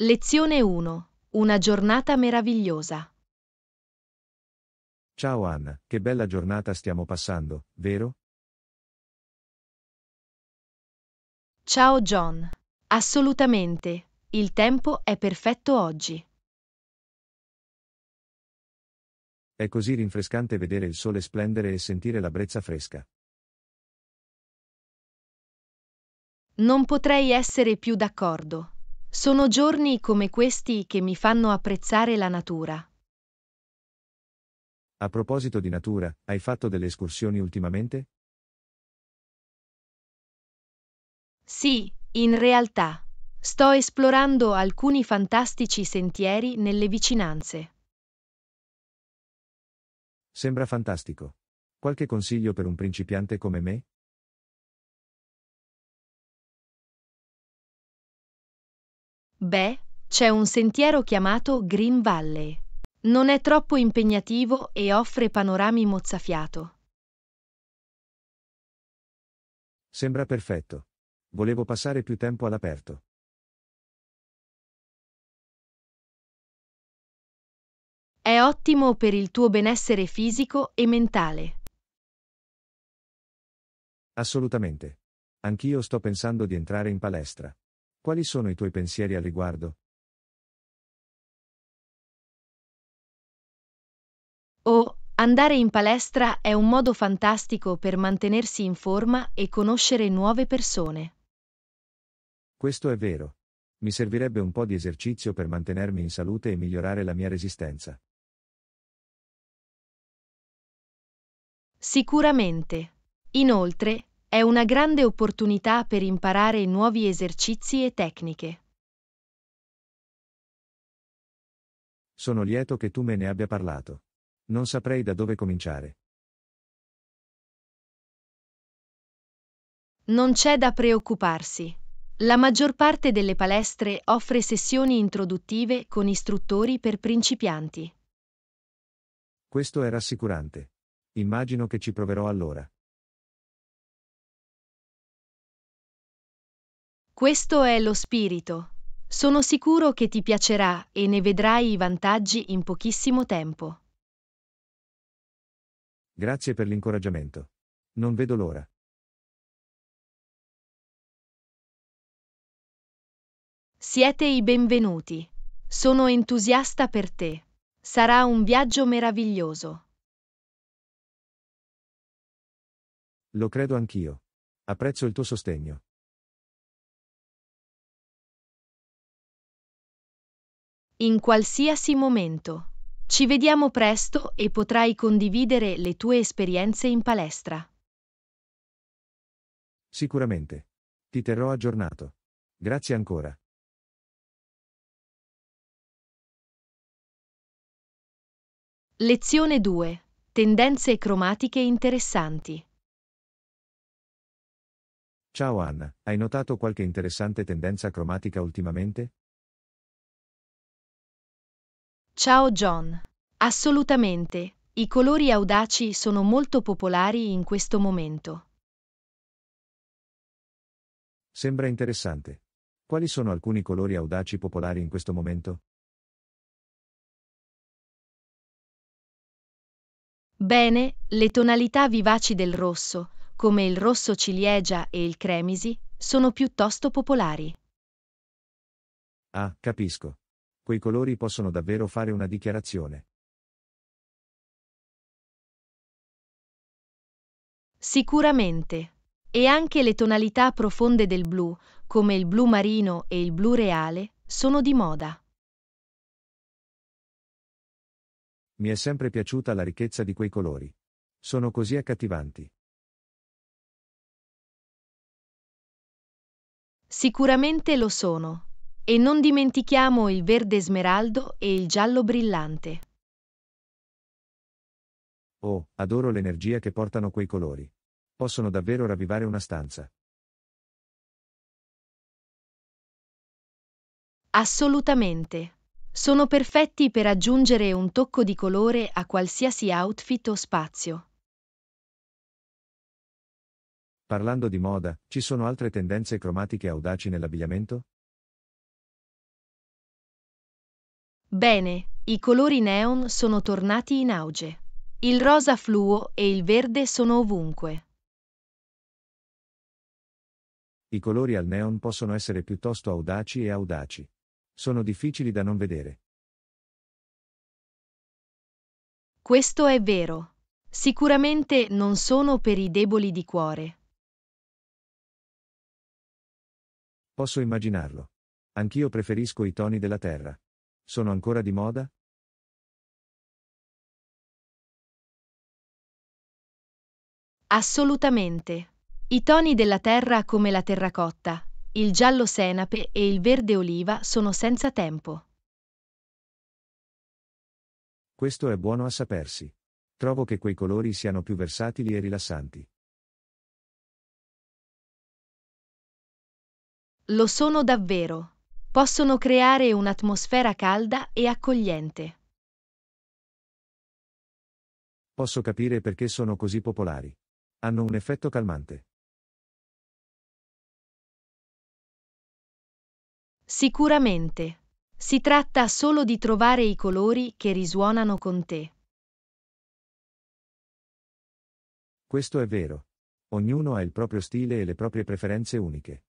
Lezione 1. Una giornata meravigliosa. Ciao Anna, che bella giornata stiamo passando, vero? Ciao John. Assolutamente. Il tempo è perfetto oggi. È così rinfrescante vedere il sole splendere e sentire la brezza fresca. Non potrei essere più d'accordo. Sono giorni come questi che mi fanno apprezzare la natura. A proposito di natura, hai fatto delle escursioni ultimamente? Sì, in realtà. Sto esplorando alcuni fantastici sentieri nelle vicinanze. Sembra fantastico. Qualche consiglio per un principiante come me? Beh, c'è un sentiero chiamato Green Valley. Non è troppo impegnativo e offre panorami mozzafiato. Sembra perfetto. Volevo passare più tempo all'aperto. È ottimo per il tuo benessere fisico e mentale. Assolutamente. Anch'io sto pensando di entrare in palestra. Quali sono i tuoi pensieri al riguardo? Oh, andare in palestra è un modo fantastico per mantenersi in forma e conoscere nuove persone. Questo è vero. Mi servirebbe un po' di esercizio per mantenermi in salute e migliorare la mia resistenza. Sicuramente. Inoltre, è una grande opportunità per imparare nuovi esercizi e tecniche. Sono lieto che tu me ne abbia parlato. Non saprei da dove cominciare. Non c'è da preoccuparsi. La maggior parte delle palestre offre sessioni introduttive con istruttori per principianti. Questo è rassicurante. Immagino che ci proverò allora. Questo è lo spirito. Sono sicuro che ti piacerà e ne vedrai i vantaggi in pochissimo tempo. Grazie per l'incoraggiamento. Non vedo l'ora. Siete i benvenuti. Sono entusiasta per te. Sarà un viaggio meraviglioso. Lo credo anch'io. Apprezzo il tuo sostegno. in qualsiasi momento. Ci vediamo presto e potrai condividere le tue esperienze in palestra. Sicuramente. Ti terrò aggiornato. Grazie ancora. Lezione 2. Tendenze cromatiche interessanti. Ciao Anna, hai notato qualche interessante tendenza cromatica ultimamente? Ciao John. Assolutamente, i colori audaci sono molto popolari in questo momento. Sembra interessante. Quali sono alcuni colori audaci popolari in questo momento? Bene, le tonalità vivaci del rosso, come il rosso ciliegia e il cremisi, sono piuttosto popolari. Ah, capisco quei colori possono davvero fare una dichiarazione. Sicuramente. E anche le tonalità profonde del blu, come il blu marino e il blu reale, sono di moda. Mi è sempre piaciuta la ricchezza di quei colori. Sono così accattivanti. Sicuramente lo sono. E non dimentichiamo il verde smeraldo e il giallo brillante. Oh, adoro l'energia che portano quei colori. Possono davvero ravvivare una stanza. Assolutamente. Sono perfetti per aggiungere un tocco di colore a qualsiasi outfit o spazio. Parlando di moda, ci sono altre tendenze cromatiche audaci nell'abbigliamento? Bene, i colori neon sono tornati in auge. Il rosa fluo e il verde sono ovunque. I colori al neon possono essere piuttosto audaci e audaci. Sono difficili da non vedere. Questo è vero. Sicuramente non sono per i deboli di cuore. Posso immaginarlo. Anch'io preferisco i toni della terra. Sono ancora di moda? Assolutamente. I toni della terra come la terracotta, il giallo senape e il verde oliva sono senza tempo. Questo è buono a sapersi. Trovo che quei colori siano più versatili e rilassanti. Lo sono davvero possono creare un'atmosfera calda e accogliente. Posso capire perché sono così popolari. Hanno un effetto calmante. Sicuramente. Si tratta solo di trovare i colori che risuonano con te. Questo è vero. Ognuno ha il proprio stile e le proprie preferenze uniche.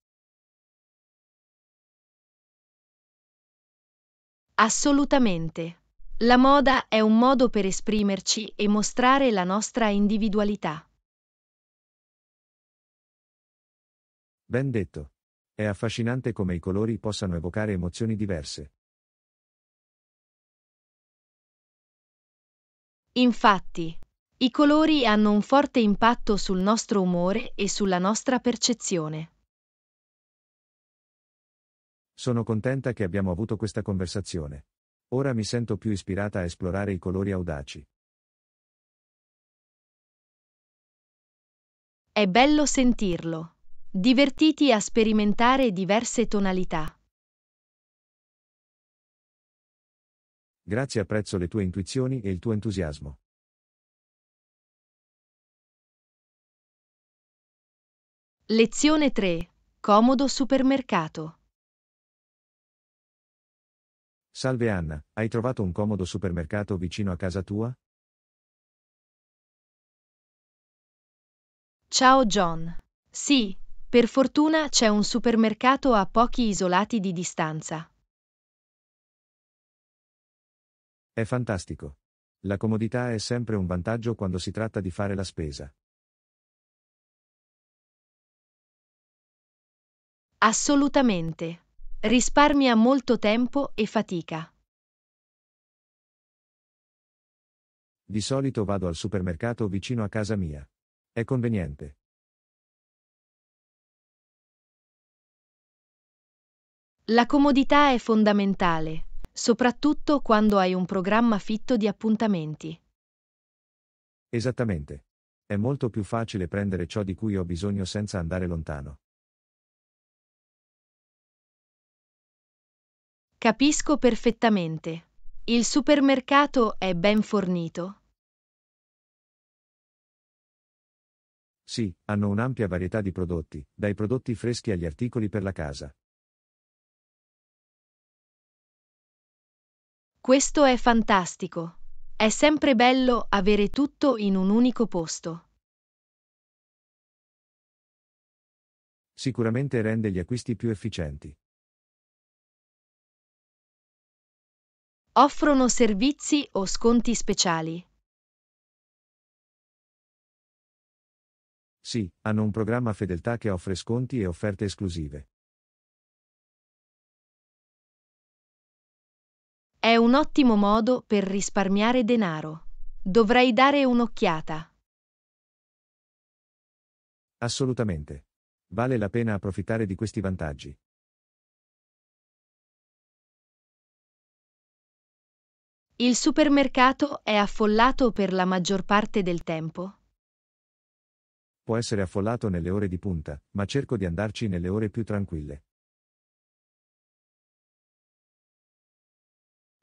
Assolutamente. La moda è un modo per esprimerci e mostrare la nostra individualità. Ben detto. È affascinante come i colori possano evocare emozioni diverse. Infatti, i colori hanno un forte impatto sul nostro umore e sulla nostra percezione. Sono contenta che abbiamo avuto questa conversazione. Ora mi sento più ispirata a esplorare i colori audaci. È bello sentirlo. Divertiti a sperimentare diverse tonalità. Grazie apprezzo le tue intuizioni e il tuo entusiasmo. Lezione 3. Comodo supermercato. Salve Anna, hai trovato un comodo supermercato vicino a casa tua? Ciao John. Sì, per fortuna c'è un supermercato a pochi isolati di distanza. È fantastico. La comodità è sempre un vantaggio quando si tratta di fare la spesa. Assolutamente. Risparmia molto tempo e fatica. Di solito vado al supermercato vicino a casa mia. È conveniente. La comodità è fondamentale, soprattutto quando hai un programma fitto di appuntamenti. Esattamente. È molto più facile prendere ciò di cui ho bisogno senza andare lontano. Capisco perfettamente. Il supermercato è ben fornito? Sì, hanno un'ampia varietà di prodotti, dai prodotti freschi agli articoli per la casa. Questo è fantastico. È sempre bello avere tutto in un unico posto. Sicuramente rende gli acquisti più efficienti. Offrono servizi o sconti speciali. Sì, hanno un programma fedeltà che offre sconti e offerte esclusive. È un ottimo modo per risparmiare denaro. Dovrei dare un'occhiata. Assolutamente. Vale la pena approfittare di questi vantaggi. Il supermercato è affollato per la maggior parte del tempo? Può essere affollato nelle ore di punta, ma cerco di andarci nelle ore più tranquille.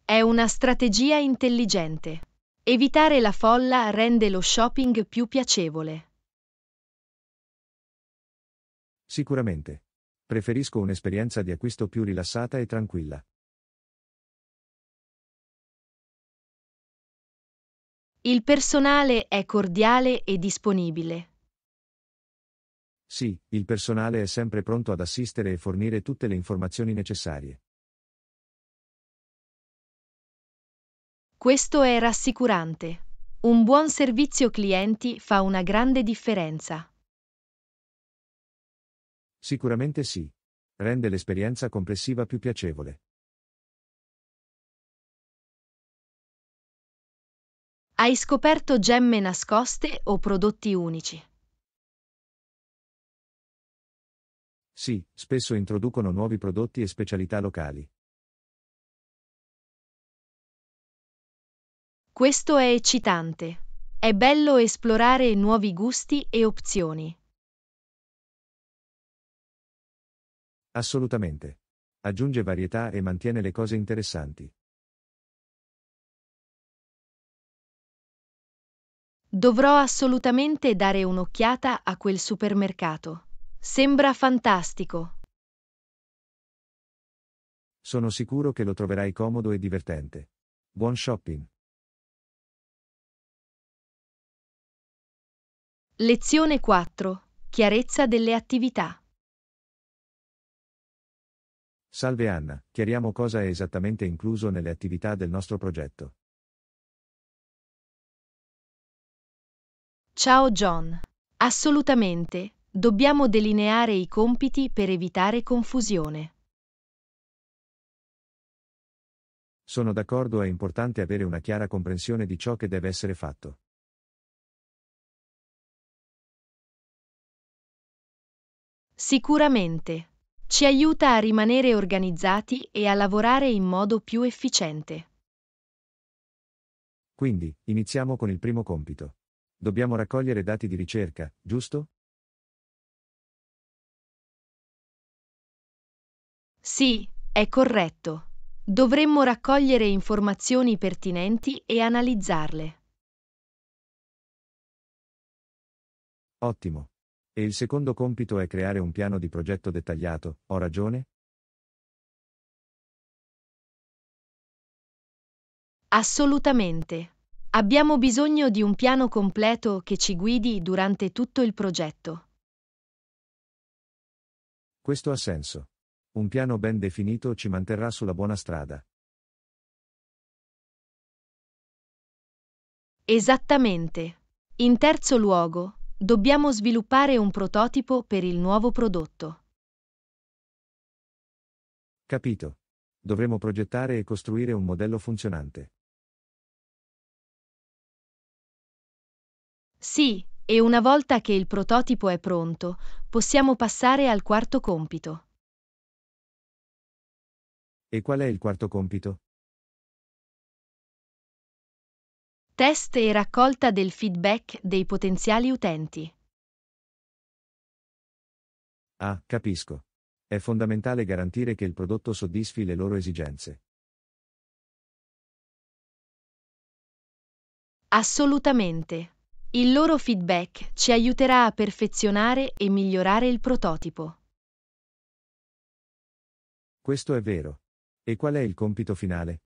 È una strategia intelligente. Evitare la folla rende lo shopping più piacevole. Sicuramente. Preferisco un'esperienza di acquisto più rilassata e tranquilla. Il personale è cordiale e disponibile. Sì, il personale è sempre pronto ad assistere e fornire tutte le informazioni necessarie. Questo è rassicurante. Un buon servizio clienti fa una grande differenza. Sicuramente sì. Rende l'esperienza complessiva più piacevole. Hai scoperto gemme nascoste o prodotti unici? Sì, spesso introducono nuovi prodotti e specialità locali. Questo è eccitante. È bello esplorare nuovi gusti e opzioni. Assolutamente. Aggiunge varietà e mantiene le cose interessanti. Dovrò assolutamente dare un'occhiata a quel supermercato. Sembra fantastico. Sono sicuro che lo troverai comodo e divertente. Buon shopping. Lezione 4. Chiarezza delle attività. Salve Anna, chiariamo cosa è esattamente incluso nelle attività del nostro progetto. Ciao John. Assolutamente, dobbiamo delineare i compiti per evitare confusione. Sono d'accordo, è importante avere una chiara comprensione di ciò che deve essere fatto. Sicuramente. Ci aiuta a rimanere organizzati e a lavorare in modo più efficiente. Quindi, iniziamo con il primo compito. Dobbiamo raccogliere dati di ricerca, giusto? Sì, è corretto. Dovremmo raccogliere informazioni pertinenti e analizzarle. Ottimo. E il secondo compito è creare un piano di progetto dettagliato, ho ragione? Assolutamente. Abbiamo bisogno di un piano completo che ci guidi durante tutto il progetto. Questo ha senso. Un piano ben definito ci manterrà sulla buona strada. Esattamente. In terzo luogo, dobbiamo sviluppare un prototipo per il nuovo prodotto. Capito. Dovremo progettare e costruire un modello funzionante. Sì, e una volta che il prototipo è pronto, possiamo passare al quarto compito. E qual è il quarto compito? Test e raccolta del feedback dei potenziali utenti. Ah, capisco. È fondamentale garantire che il prodotto soddisfi le loro esigenze. Assolutamente. Il loro feedback ci aiuterà a perfezionare e migliorare il prototipo. Questo è vero. E qual è il compito finale?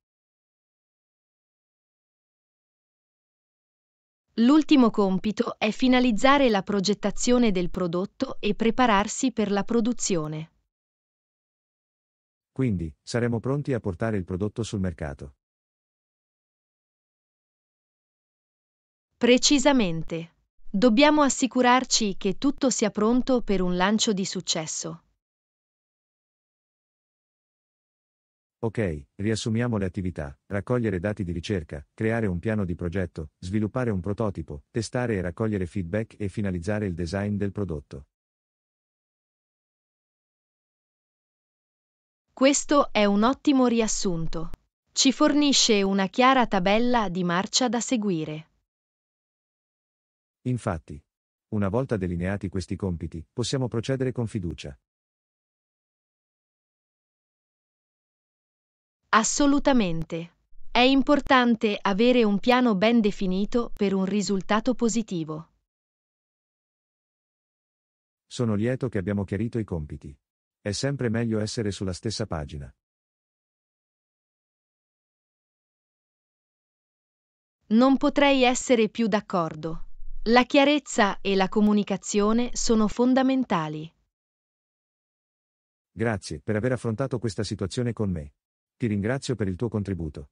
L'ultimo compito è finalizzare la progettazione del prodotto e prepararsi per la produzione. Quindi, saremo pronti a portare il prodotto sul mercato. Precisamente. Dobbiamo assicurarci che tutto sia pronto per un lancio di successo. Ok, riassumiamo le attività, raccogliere dati di ricerca, creare un piano di progetto, sviluppare un prototipo, testare e raccogliere feedback e finalizzare il design del prodotto. Questo è un ottimo riassunto. Ci fornisce una chiara tabella di marcia da seguire. Infatti, una volta delineati questi compiti, possiamo procedere con fiducia. Assolutamente. È importante avere un piano ben definito per un risultato positivo. Sono lieto che abbiamo chiarito i compiti. È sempre meglio essere sulla stessa pagina. Non potrei essere più d'accordo. La chiarezza e la comunicazione sono fondamentali. Grazie per aver affrontato questa situazione con me. Ti ringrazio per il tuo contributo.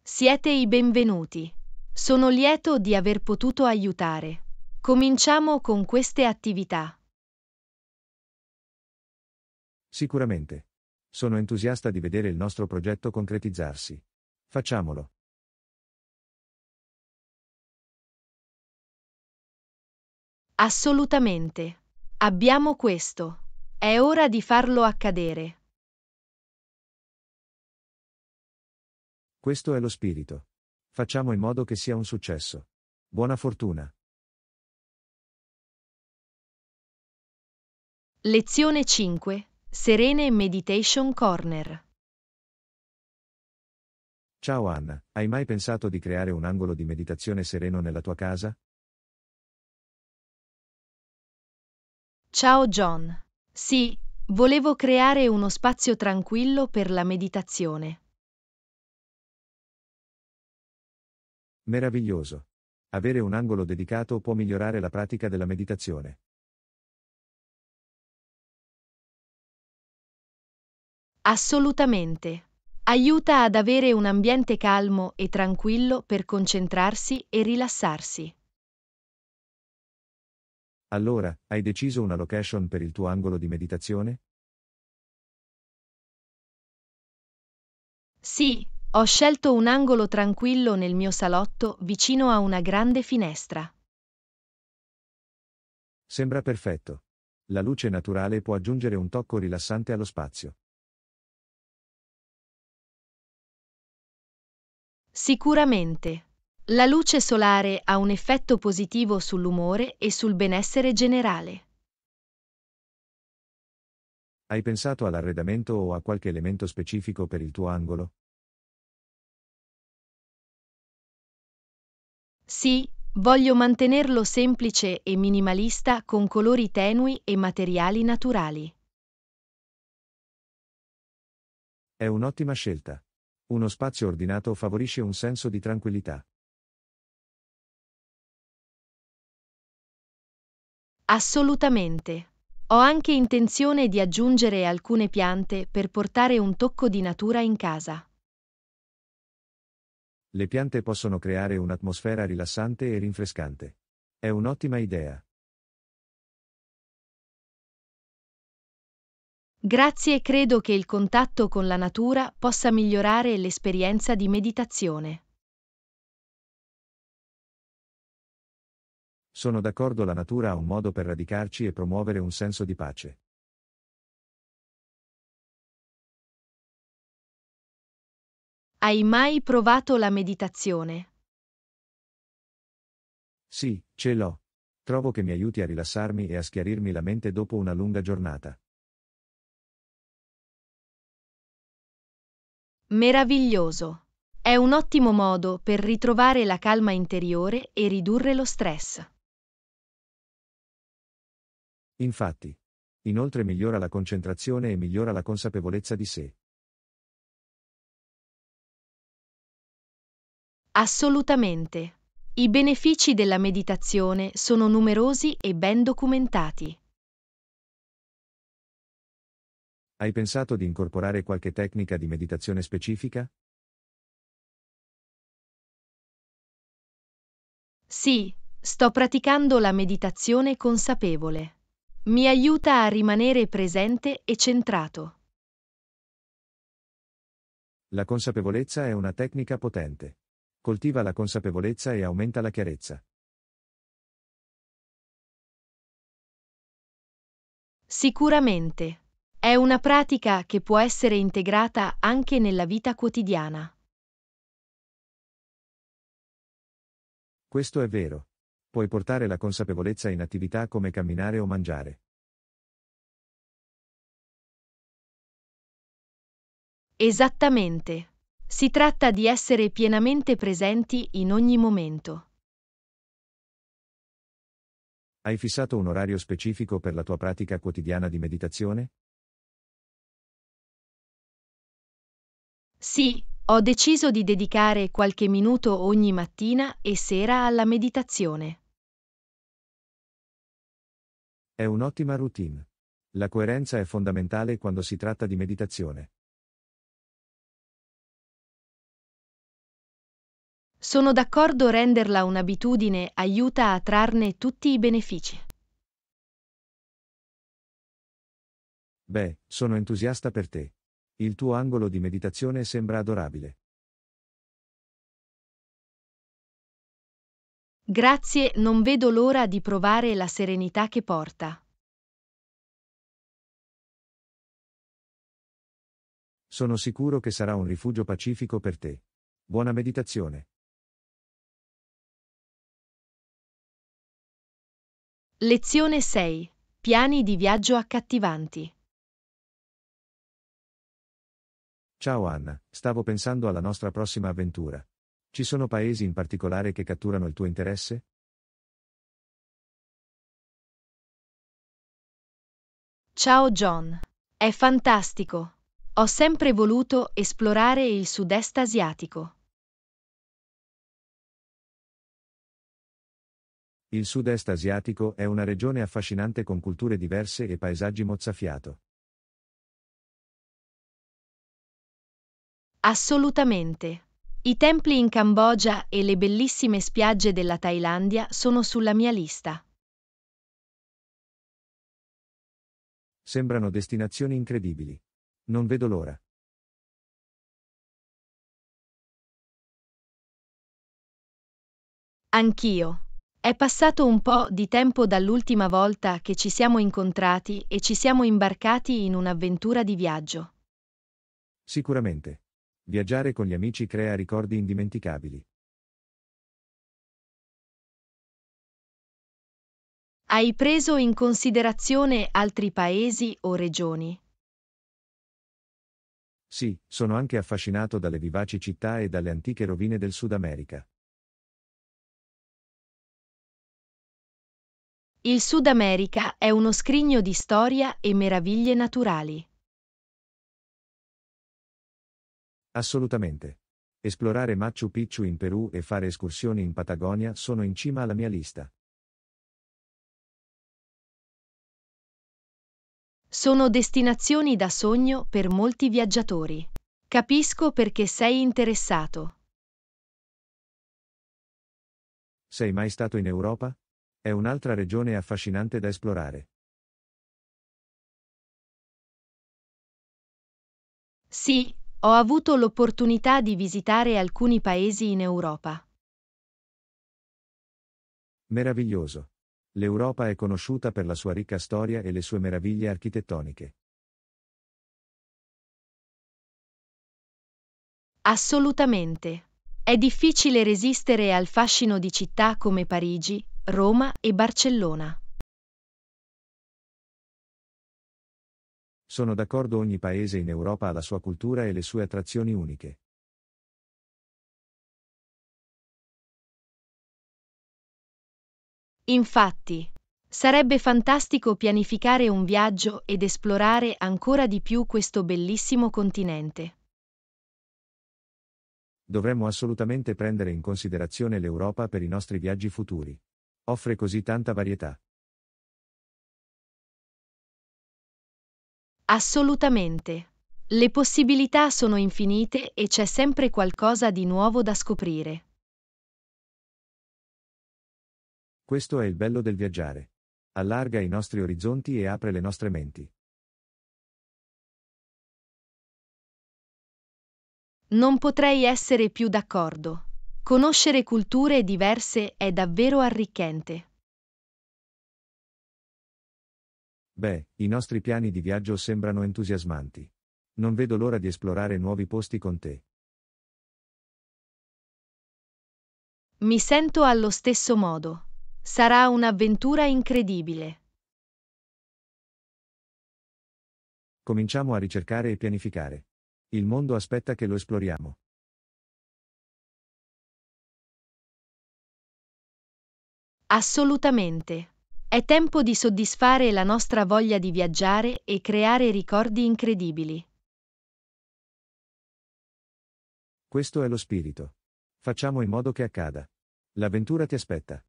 Siete i benvenuti. Sono lieto di aver potuto aiutare. Cominciamo con queste attività. Sicuramente. Sono entusiasta di vedere il nostro progetto concretizzarsi. Facciamolo. Assolutamente. Abbiamo questo. È ora di farlo accadere. Questo è lo spirito. Facciamo in modo che sia un successo. Buona fortuna. Lezione 5. Serene Meditation Corner. Ciao Anna, hai mai pensato di creare un angolo di meditazione sereno nella tua casa? Ciao John. Sì, volevo creare uno spazio tranquillo per la meditazione. Meraviglioso. Avere un angolo dedicato può migliorare la pratica della meditazione. Assolutamente. Aiuta ad avere un ambiente calmo e tranquillo per concentrarsi e rilassarsi. Allora, hai deciso una location per il tuo angolo di meditazione? Sì, ho scelto un angolo tranquillo nel mio salotto vicino a una grande finestra. Sembra perfetto. La luce naturale può aggiungere un tocco rilassante allo spazio. Sicuramente. La luce solare ha un effetto positivo sull'umore e sul benessere generale. Hai pensato all'arredamento o a qualche elemento specifico per il tuo angolo? Sì, voglio mantenerlo semplice e minimalista con colori tenui e materiali naturali. È un'ottima scelta. Uno spazio ordinato favorisce un senso di tranquillità. Assolutamente. Ho anche intenzione di aggiungere alcune piante per portare un tocco di natura in casa. Le piante possono creare un'atmosfera rilassante e rinfrescante. È un'ottima idea. Grazie credo che il contatto con la natura possa migliorare l'esperienza di meditazione. Sono d'accordo la natura ha un modo per radicarci e promuovere un senso di pace. Hai mai provato la meditazione? Sì, ce l'ho. Trovo che mi aiuti a rilassarmi e a schiarirmi la mente dopo una lunga giornata. Meraviglioso. È un ottimo modo per ritrovare la calma interiore e ridurre lo stress. Infatti. Inoltre migliora la concentrazione e migliora la consapevolezza di sé. Assolutamente. I benefici della meditazione sono numerosi e ben documentati. Hai pensato di incorporare qualche tecnica di meditazione specifica? Sì, sto praticando la meditazione consapevole. Mi aiuta a rimanere presente e centrato. La consapevolezza è una tecnica potente. Coltiva la consapevolezza e aumenta la chiarezza. Sicuramente. È una pratica che può essere integrata anche nella vita quotidiana. Questo è vero puoi portare la consapevolezza in attività come camminare o mangiare. Esattamente. Si tratta di essere pienamente presenti in ogni momento. Hai fissato un orario specifico per la tua pratica quotidiana di meditazione? Sì, ho deciso di dedicare qualche minuto ogni mattina e sera alla meditazione. È un'ottima routine. La coerenza è fondamentale quando si tratta di meditazione. Sono d'accordo renderla un'abitudine aiuta a trarne tutti i benefici. Beh, sono entusiasta per te. Il tuo angolo di meditazione sembra adorabile. Grazie, non vedo l'ora di provare la serenità che porta. Sono sicuro che sarà un rifugio pacifico per te. Buona meditazione. Lezione 6. Piani di viaggio accattivanti. Ciao Anna, stavo pensando alla nostra prossima avventura. Ci sono paesi in particolare che catturano il tuo interesse? Ciao John. È fantastico. Ho sempre voluto esplorare il sud-est asiatico. Il sud-est asiatico è una regione affascinante con culture diverse e paesaggi mozzafiato. Assolutamente. I templi in Cambogia e le bellissime spiagge della Thailandia sono sulla mia lista. Sembrano destinazioni incredibili. Non vedo l'ora. Anch'io. È passato un po' di tempo dall'ultima volta che ci siamo incontrati e ci siamo imbarcati in un'avventura di viaggio. Sicuramente. Viaggiare con gli amici crea ricordi indimenticabili. Hai preso in considerazione altri paesi o regioni? Sì, sono anche affascinato dalle vivaci città e dalle antiche rovine del Sud America. Il Sud America è uno scrigno di storia e meraviglie naturali. Assolutamente. Esplorare Machu Picchu in Perù e fare escursioni in Patagonia sono in cima alla mia lista. Sono destinazioni da sogno per molti viaggiatori. Capisco perché sei interessato. Sei mai stato in Europa? È un'altra regione affascinante da esplorare. Sì, ho avuto l'opportunità di visitare alcuni paesi in Europa. Meraviglioso. L'Europa è conosciuta per la sua ricca storia e le sue meraviglie architettoniche. Assolutamente. È difficile resistere al fascino di città come Parigi, Roma e Barcellona. Sono d'accordo ogni paese in Europa ha la sua cultura e le sue attrazioni uniche. Infatti, sarebbe fantastico pianificare un viaggio ed esplorare ancora di più questo bellissimo continente. Dovremmo assolutamente prendere in considerazione l'Europa per i nostri viaggi futuri. Offre così tanta varietà. Assolutamente. Le possibilità sono infinite e c'è sempre qualcosa di nuovo da scoprire. Questo è il bello del viaggiare. Allarga i nostri orizzonti e apre le nostre menti. Non potrei essere più d'accordo. Conoscere culture diverse è davvero arricchente. Beh, i nostri piani di viaggio sembrano entusiasmanti. Non vedo l'ora di esplorare nuovi posti con te. Mi sento allo stesso modo. Sarà un'avventura incredibile. Cominciamo a ricercare e pianificare. Il mondo aspetta che lo esploriamo. Assolutamente. È tempo di soddisfare la nostra voglia di viaggiare e creare ricordi incredibili. Questo è lo spirito. Facciamo in modo che accada. L'avventura ti aspetta.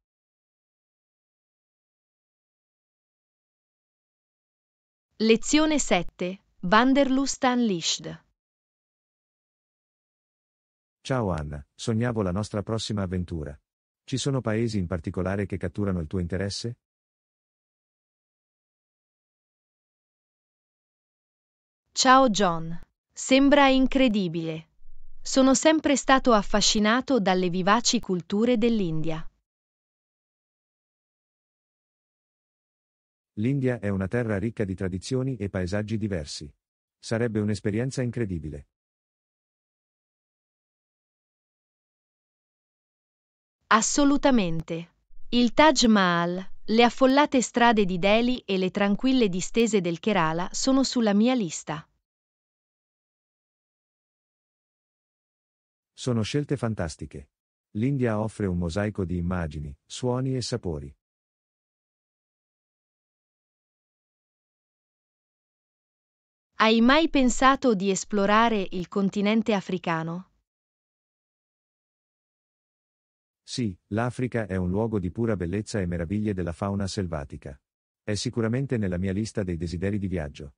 Lezione 7. Wanderlust Unleashed. Ciao Anna, sognavo la nostra prossima avventura. Ci sono paesi in particolare che catturano il tuo interesse? Ciao John. Sembra incredibile. Sono sempre stato affascinato dalle vivaci culture dell'India. L'India è una terra ricca di tradizioni e paesaggi diversi. Sarebbe un'esperienza incredibile. Assolutamente. Il Taj Mahal, le affollate strade di Delhi e le tranquille distese del Kerala sono sulla mia lista. Sono scelte fantastiche. L'India offre un mosaico di immagini, suoni e sapori. Hai mai pensato di esplorare il continente africano? Sì, l'Africa è un luogo di pura bellezza e meraviglie della fauna selvatica. È sicuramente nella mia lista dei desideri di viaggio.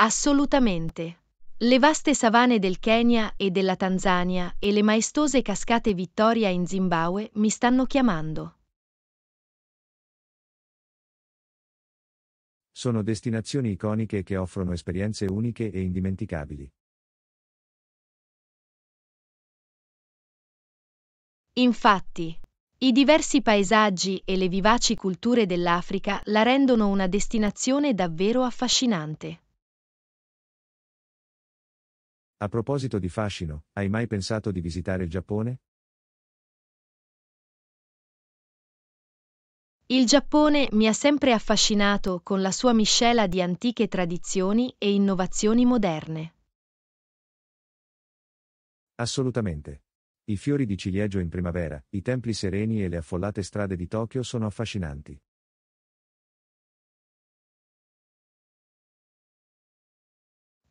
Assolutamente. Le vaste savane del Kenya e della Tanzania e le maestose cascate Vittoria in Zimbabwe mi stanno chiamando. Sono destinazioni iconiche che offrono esperienze uniche e indimenticabili. Infatti, i diversi paesaggi e le vivaci culture dell'Africa la rendono una destinazione davvero affascinante. A proposito di fascino, hai mai pensato di visitare il Giappone? Il Giappone mi ha sempre affascinato con la sua miscela di antiche tradizioni e innovazioni moderne. Assolutamente. I fiori di ciliegio in primavera, i templi sereni e le affollate strade di Tokyo sono affascinanti.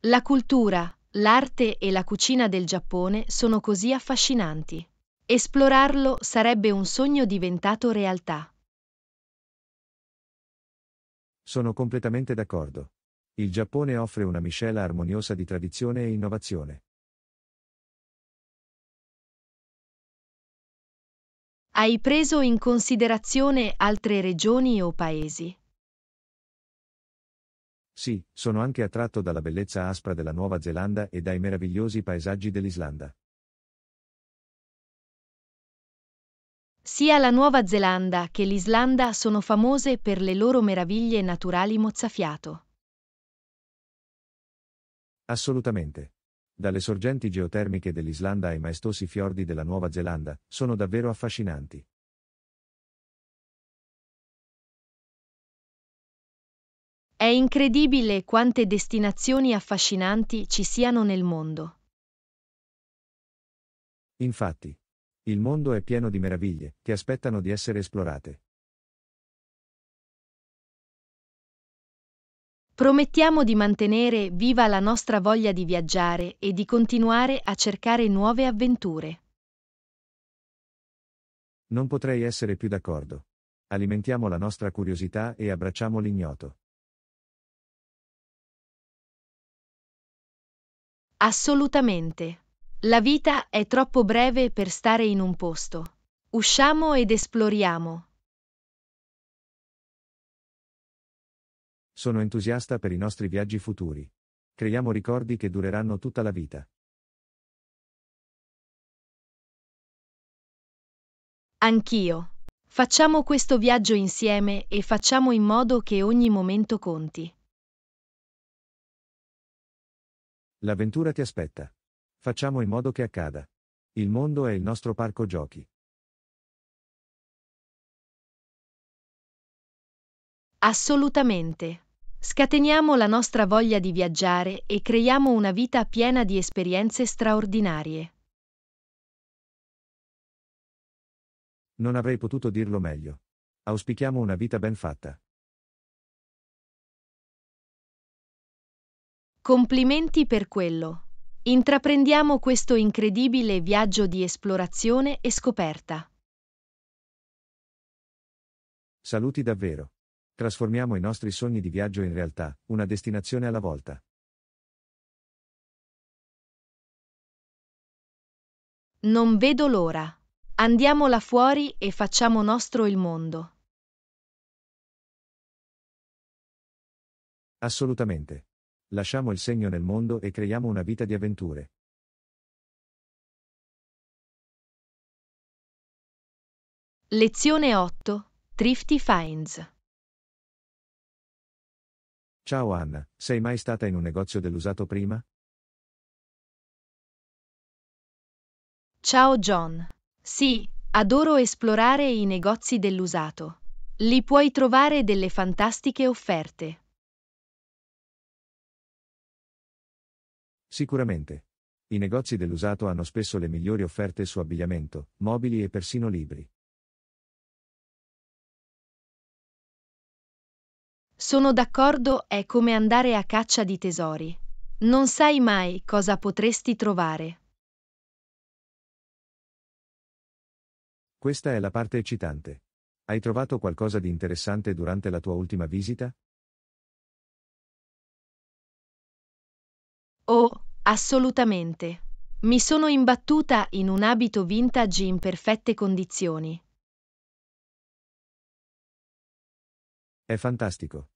La cultura, l'arte e la cucina del Giappone sono così affascinanti. Esplorarlo sarebbe un sogno diventato realtà. Sono completamente d'accordo. Il Giappone offre una miscela armoniosa di tradizione e innovazione. Hai preso in considerazione altre regioni o paesi? Sì, sono anche attratto dalla bellezza aspra della Nuova Zelanda e dai meravigliosi paesaggi dell'Islanda. Sia la Nuova Zelanda che l'Islanda sono famose per le loro meraviglie naturali mozzafiato. Assolutamente dalle sorgenti geotermiche dell'Islanda ai maestosi fiordi della Nuova Zelanda, sono davvero affascinanti. È incredibile quante destinazioni affascinanti ci siano nel mondo. Infatti, il mondo è pieno di meraviglie che aspettano di essere esplorate. Promettiamo di mantenere viva la nostra voglia di viaggiare e di continuare a cercare nuove avventure. Non potrei essere più d'accordo. Alimentiamo la nostra curiosità e abbracciamo l'ignoto. Assolutamente. La vita è troppo breve per stare in un posto. Usciamo ed esploriamo. Sono entusiasta per i nostri viaggi futuri. Creiamo ricordi che dureranno tutta la vita. Anch'io. Facciamo questo viaggio insieme e facciamo in modo che ogni momento conti. L'avventura ti aspetta. Facciamo in modo che accada. Il mondo è il nostro parco giochi. Assolutamente. Scateniamo la nostra voglia di viaggiare e creiamo una vita piena di esperienze straordinarie. Non avrei potuto dirlo meglio. Auspichiamo una vita ben fatta. Complimenti per quello. Intraprendiamo questo incredibile viaggio di esplorazione e scoperta. Saluti davvero. Trasformiamo i nostri sogni di viaggio in realtà, una destinazione alla volta. Non vedo l'ora. Andiamo là fuori e facciamo nostro il mondo. Assolutamente. Lasciamo il segno nel mondo e creiamo una vita di avventure. Lezione 8. Thrifty Finds Ciao Anna, sei mai stata in un negozio dell'usato prima? Ciao John. Sì, adoro esplorare i negozi dell'usato. Lì puoi trovare delle fantastiche offerte. Sicuramente. I negozi dell'usato hanno spesso le migliori offerte su abbigliamento, mobili e persino libri. Sono d'accordo è come andare a caccia di tesori. Non sai mai cosa potresti trovare. Questa è la parte eccitante. Hai trovato qualcosa di interessante durante la tua ultima visita? Oh, assolutamente. Mi sono imbattuta in un abito vintage in perfette condizioni. È fantastico.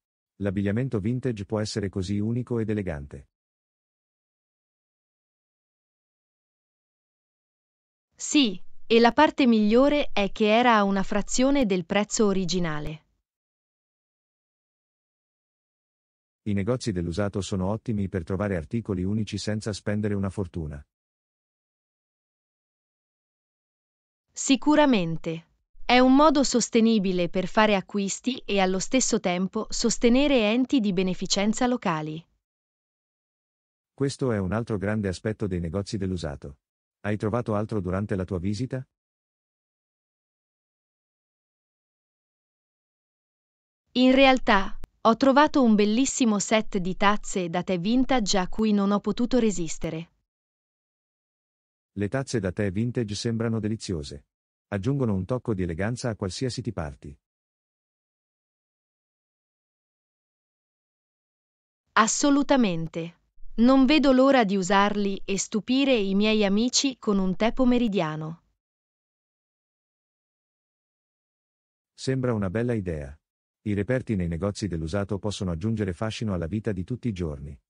L'abbigliamento vintage può essere così unico ed elegante. Sì, e la parte migliore è che era a una frazione del prezzo originale. I negozi dell'usato sono ottimi per trovare articoli unici senza spendere una fortuna. Sicuramente. È un modo sostenibile per fare acquisti e allo stesso tempo sostenere enti di beneficenza locali. Questo è un altro grande aspetto dei negozi dell'usato. Hai trovato altro durante la tua visita? In realtà, ho trovato un bellissimo set di tazze da tè vintage a cui non ho potuto resistere. Le tazze da tè vintage sembrano deliziose aggiungono un tocco di eleganza a qualsiasi ti parti. Assolutamente. Non vedo l'ora di usarli e stupire i miei amici con un tè pomeridiano. Sembra una bella idea. I reperti nei negozi dell'usato possono aggiungere fascino alla vita di tutti i giorni.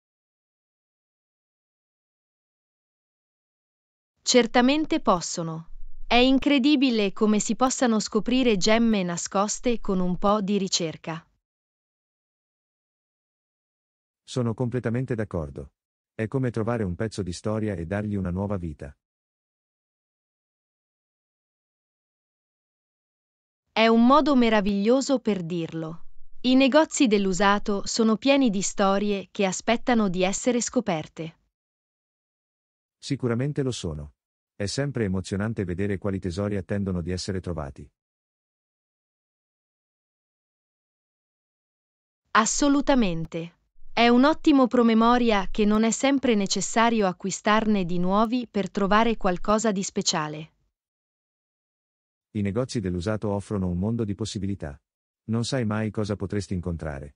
Certamente possono. È incredibile come si possano scoprire gemme nascoste con un po' di ricerca. Sono completamente d'accordo. È come trovare un pezzo di storia e dargli una nuova vita. È un modo meraviglioso per dirlo. I negozi dell'usato sono pieni di storie che aspettano di essere scoperte. Sicuramente lo sono. È sempre emozionante vedere quali tesori attendono di essere trovati. Assolutamente. È un ottimo promemoria che non è sempre necessario acquistarne di nuovi per trovare qualcosa di speciale. I negozi dell'usato offrono un mondo di possibilità. Non sai mai cosa potresti incontrare.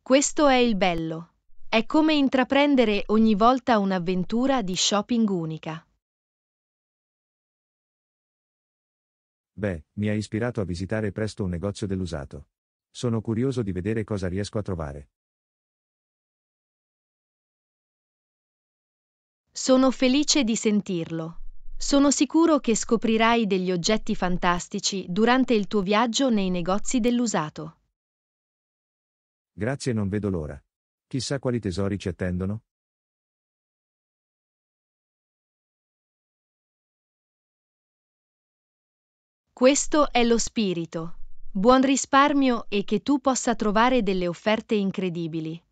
Questo è il bello. È come intraprendere ogni volta un'avventura di shopping unica. Beh, mi ha ispirato a visitare presto un negozio dell'usato. Sono curioso di vedere cosa riesco a trovare. Sono felice di sentirlo. Sono sicuro che scoprirai degli oggetti fantastici durante il tuo viaggio nei negozi dell'usato. Grazie, non vedo l'ora. Chissà quali tesori ci attendono? Questo è lo spirito. Buon risparmio e che tu possa trovare delle offerte incredibili.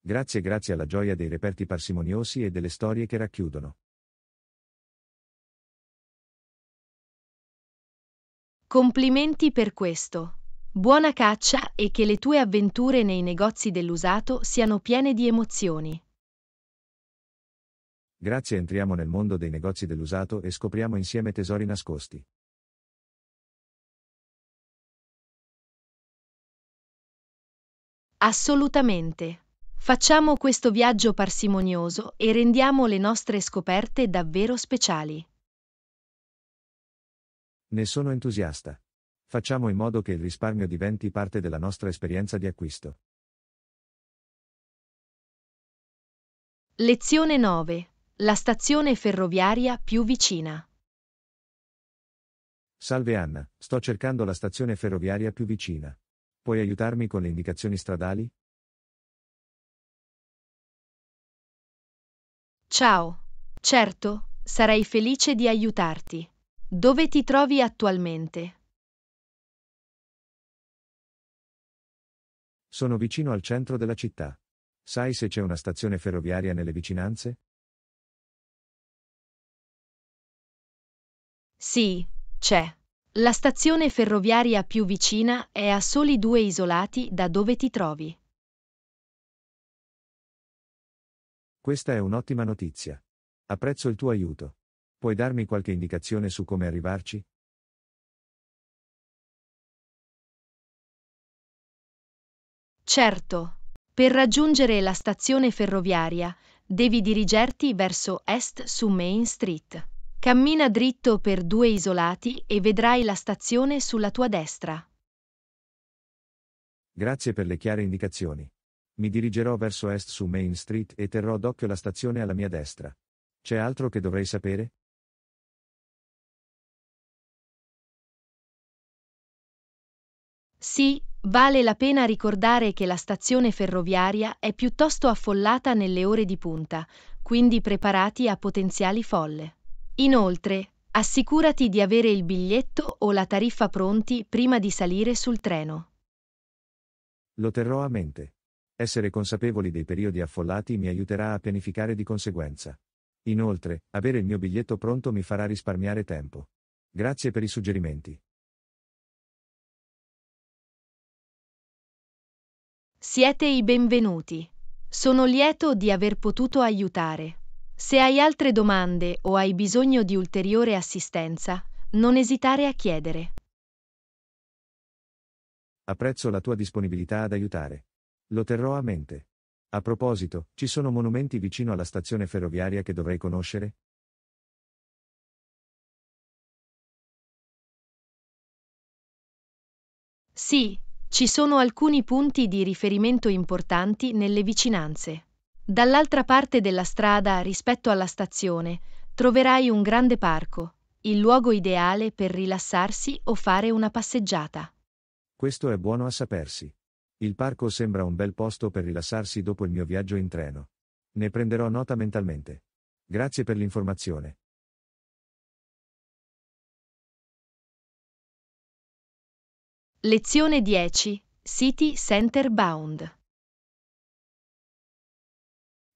Grazie grazie alla gioia dei reperti parsimoniosi e delle storie che racchiudono. Complimenti per questo. Buona caccia e che le tue avventure nei negozi dell'usato siano piene di emozioni. Grazie entriamo nel mondo dei negozi dell'usato e scopriamo insieme tesori nascosti. Assolutamente. Facciamo questo viaggio parsimonioso e rendiamo le nostre scoperte davvero speciali. Ne sono entusiasta. Facciamo in modo che il risparmio diventi parte della nostra esperienza di acquisto. Lezione 9. La stazione ferroviaria più vicina. Salve Anna, sto cercando la stazione ferroviaria più vicina. Puoi aiutarmi con le indicazioni stradali? Ciao. Certo, sarei felice di aiutarti. Dove ti trovi attualmente? Sono vicino al centro della città. Sai se c'è una stazione ferroviaria nelle vicinanze? Sì, c'è. La stazione ferroviaria più vicina è a soli due isolati da dove ti trovi. Questa è un'ottima notizia. Apprezzo il tuo aiuto. Puoi darmi qualche indicazione su come arrivarci? Certo, per raggiungere la stazione ferroviaria devi dirigerti verso est su Main Street. Cammina dritto per due isolati e vedrai la stazione sulla tua destra. Grazie per le chiare indicazioni. Mi dirigerò verso est su Main Street e terrò d'occhio la stazione alla mia destra. C'è altro che dovrei sapere? Sì, vale la pena ricordare che la stazione ferroviaria è piuttosto affollata nelle ore di punta, quindi preparati a potenziali folle. Inoltre, assicurati di avere il biglietto o la tariffa pronti prima di salire sul treno. Lo terrò a mente. Essere consapevoli dei periodi affollati mi aiuterà a pianificare di conseguenza. Inoltre, avere il mio biglietto pronto mi farà risparmiare tempo. Grazie per i suggerimenti. Siete i benvenuti. Sono lieto di aver potuto aiutare. Se hai altre domande o hai bisogno di ulteriore assistenza, non esitare a chiedere. Apprezzo la tua disponibilità ad aiutare. Lo terrò a mente. A proposito, ci sono monumenti vicino alla stazione ferroviaria che dovrei conoscere? Sì, ci sono alcuni punti di riferimento importanti nelle vicinanze. Dall'altra parte della strada rispetto alla stazione troverai un grande parco, il luogo ideale per rilassarsi o fare una passeggiata. Questo è buono a sapersi. Il parco sembra un bel posto per rilassarsi dopo il mio viaggio in treno. Ne prenderò nota mentalmente. Grazie per l'informazione. Lezione 10. City Center Bound.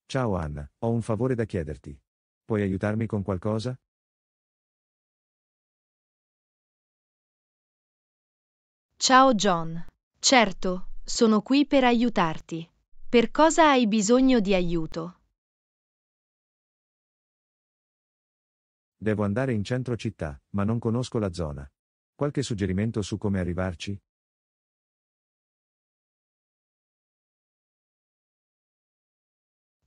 Ciao Anna, ho un favore da chiederti. Puoi aiutarmi con qualcosa? Ciao John. Certo, sono qui per aiutarti. Per cosa hai bisogno di aiuto? Devo andare in centro città, ma non conosco la zona. Qualche suggerimento su come arrivarci?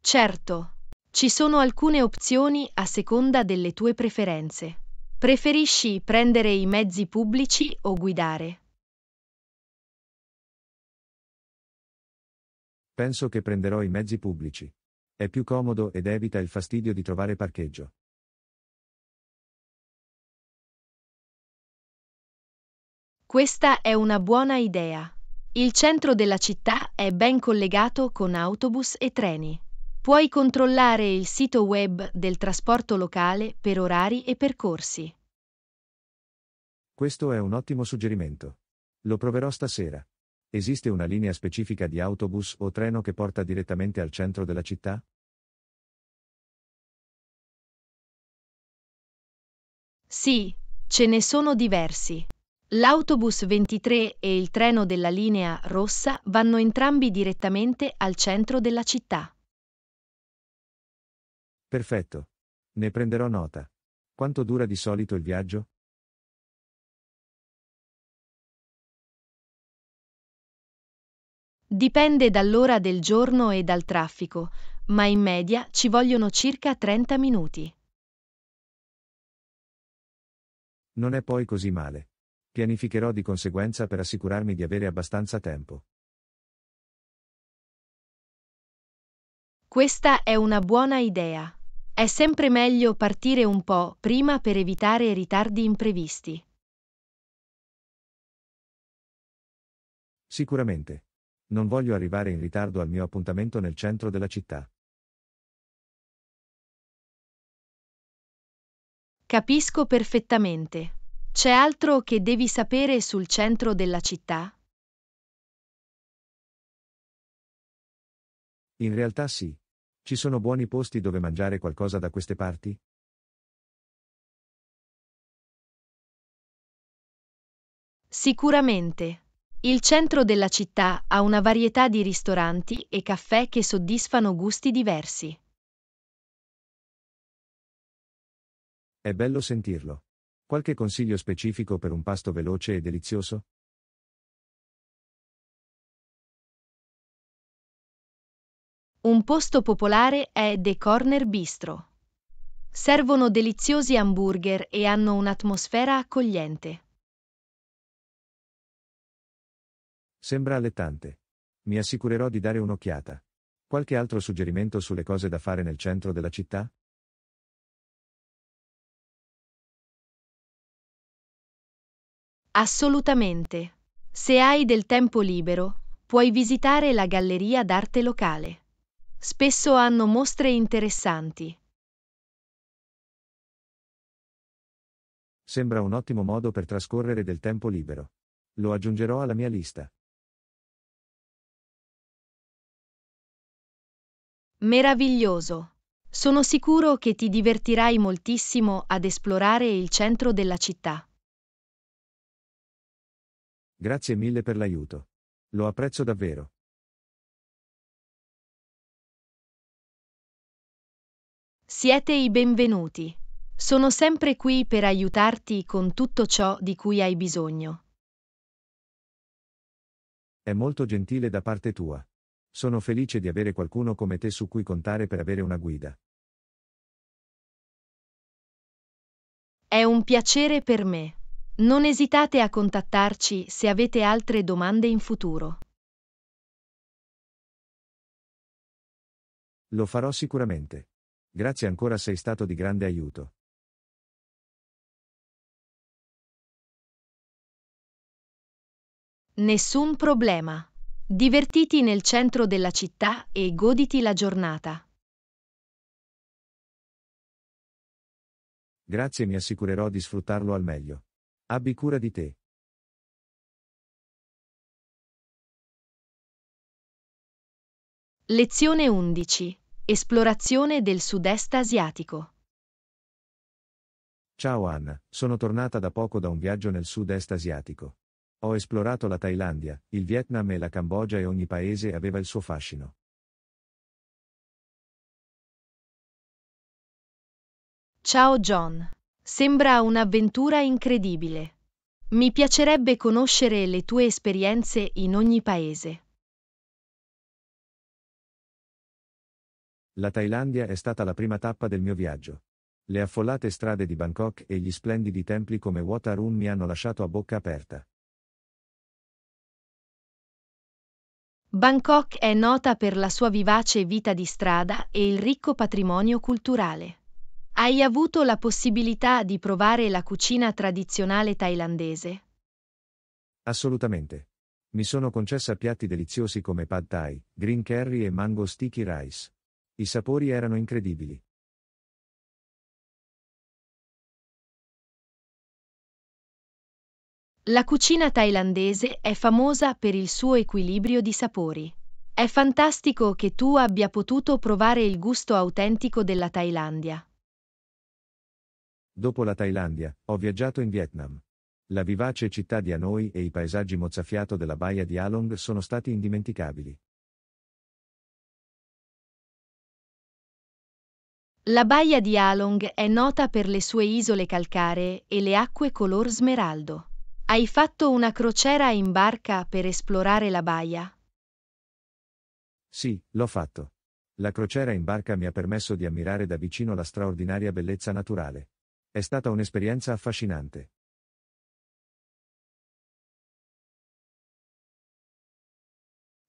Certo. Ci sono alcune opzioni a seconda delle tue preferenze. Preferisci prendere i mezzi pubblici o guidare? Penso che prenderò i mezzi pubblici. È più comodo ed evita il fastidio di trovare parcheggio. Questa è una buona idea. Il centro della città è ben collegato con autobus e treni. Puoi controllare il sito web del trasporto locale per orari e percorsi. Questo è un ottimo suggerimento. Lo proverò stasera. Esiste una linea specifica di autobus o treno che porta direttamente al centro della città? Sì, ce ne sono diversi. L'autobus 23 e il treno della linea rossa vanno entrambi direttamente al centro della città. Perfetto. Ne prenderò nota. Quanto dura di solito il viaggio? Dipende dall'ora del giorno e dal traffico, ma in media ci vogliono circa 30 minuti. Non è poi così male. Pianificherò di conseguenza per assicurarmi di avere abbastanza tempo. Questa è una buona idea. È sempre meglio partire un po' prima per evitare ritardi imprevisti. Sicuramente. Non voglio arrivare in ritardo al mio appuntamento nel centro della città. Capisco perfettamente. C'è altro che devi sapere sul centro della città? In realtà sì. Ci sono buoni posti dove mangiare qualcosa da queste parti? Sicuramente. Il centro della città ha una varietà di ristoranti e caffè che soddisfano gusti diversi. È bello sentirlo. Qualche consiglio specifico per un pasto veloce e delizioso? Un posto popolare è The Corner Bistro. Servono deliziosi hamburger e hanno un'atmosfera accogliente. Sembra allettante. Mi assicurerò di dare un'occhiata. Qualche altro suggerimento sulle cose da fare nel centro della città? Assolutamente. Se hai del tempo libero, puoi visitare la galleria d'arte locale. Spesso hanno mostre interessanti. Sembra un ottimo modo per trascorrere del tempo libero. Lo aggiungerò alla mia lista. Meraviglioso! Sono sicuro che ti divertirai moltissimo ad esplorare il centro della città. Grazie mille per l'aiuto. Lo apprezzo davvero. Siete i benvenuti. Sono sempre qui per aiutarti con tutto ciò di cui hai bisogno. È molto gentile da parte tua. Sono felice di avere qualcuno come te su cui contare per avere una guida. È un piacere per me. Non esitate a contattarci se avete altre domande in futuro. Lo farò sicuramente. Grazie ancora, sei stato di grande aiuto. Nessun problema. Divertiti nel centro della città e goditi la giornata. Grazie, mi assicurerò di sfruttarlo al meglio. Abbi cura di te. Lezione 11. Esplorazione del sud-est asiatico. Ciao Anna, sono tornata da poco da un viaggio nel sud-est asiatico. Ho esplorato la Thailandia, il Vietnam e la Cambogia e ogni paese aveva il suo fascino. Ciao John. Sembra un'avventura incredibile. Mi piacerebbe conoscere le tue esperienze in ogni paese. La Thailandia è stata la prima tappa del mio viaggio. Le affollate strade di Bangkok e gli splendidi templi come Wat Arun mi hanno lasciato a bocca aperta. Bangkok è nota per la sua vivace vita di strada e il ricco patrimonio culturale. Hai avuto la possibilità di provare la cucina tradizionale thailandese? Assolutamente. Mi sono concessa piatti deliziosi come pad thai, green curry e mango sticky rice. I sapori erano incredibili. La cucina thailandese è famosa per il suo equilibrio di sapori. È fantastico che tu abbia potuto provare il gusto autentico della Thailandia. Dopo la Thailandia, ho viaggiato in Vietnam. La vivace città di Hanoi e i paesaggi mozzafiato della baia di Along sono stati indimenticabili. La baia di Along è nota per le sue isole calcaree e le acque color smeraldo. Hai fatto una crociera in barca per esplorare la baia? Sì, l'ho fatto. La crociera in barca mi ha permesso di ammirare da vicino la straordinaria bellezza naturale. È stata un'esperienza affascinante.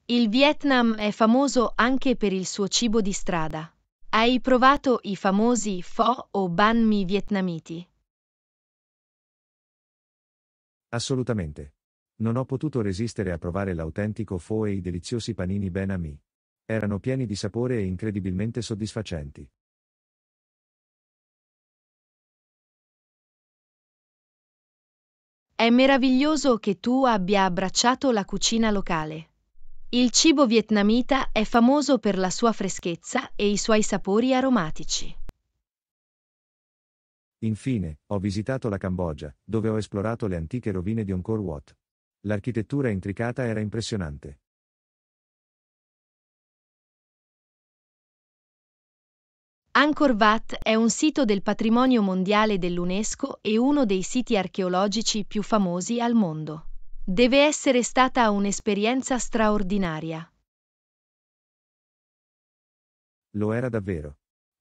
Il Vietnam è famoso anche per il suo cibo di strada. Hai provato i famosi pho o banh mi vietnamiti? Assolutamente. Non ho potuto resistere a provare l'autentico pho e i deliziosi panini Ben Ami. Erano pieni di sapore e incredibilmente soddisfacenti. È meraviglioso che tu abbia abbracciato la cucina locale. Il cibo vietnamita è famoso per la sua freschezza e i suoi sapori aromatici. Infine, ho visitato la Cambogia, dove ho esplorato le antiche rovine di Angkor Wat. L'architettura intricata era impressionante. Angkor Wat è un sito del patrimonio mondiale dell'UNESCO e uno dei siti archeologici più famosi al mondo. Deve essere stata un'esperienza straordinaria. Lo era davvero.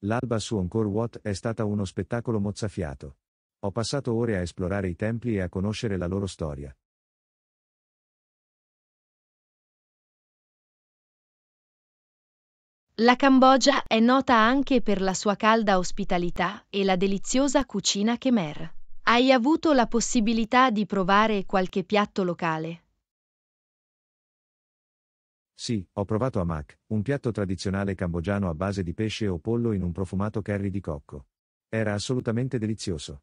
L'alba su Angkor Wat è stata uno spettacolo mozzafiato. Ho passato ore a esplorare i templi e a conoscere la loro storia. La Cambogia è nota anche per la sua calda ospitalità e la deliziosa cucina Khmer. Hai avuto la possibilità di provare qualche piatto locale? Sì, ho provato amak, un piatto tradizionale cambogiano a base di pesce o pollo in un profumato curry di cocco. Era assolutamente delizioso.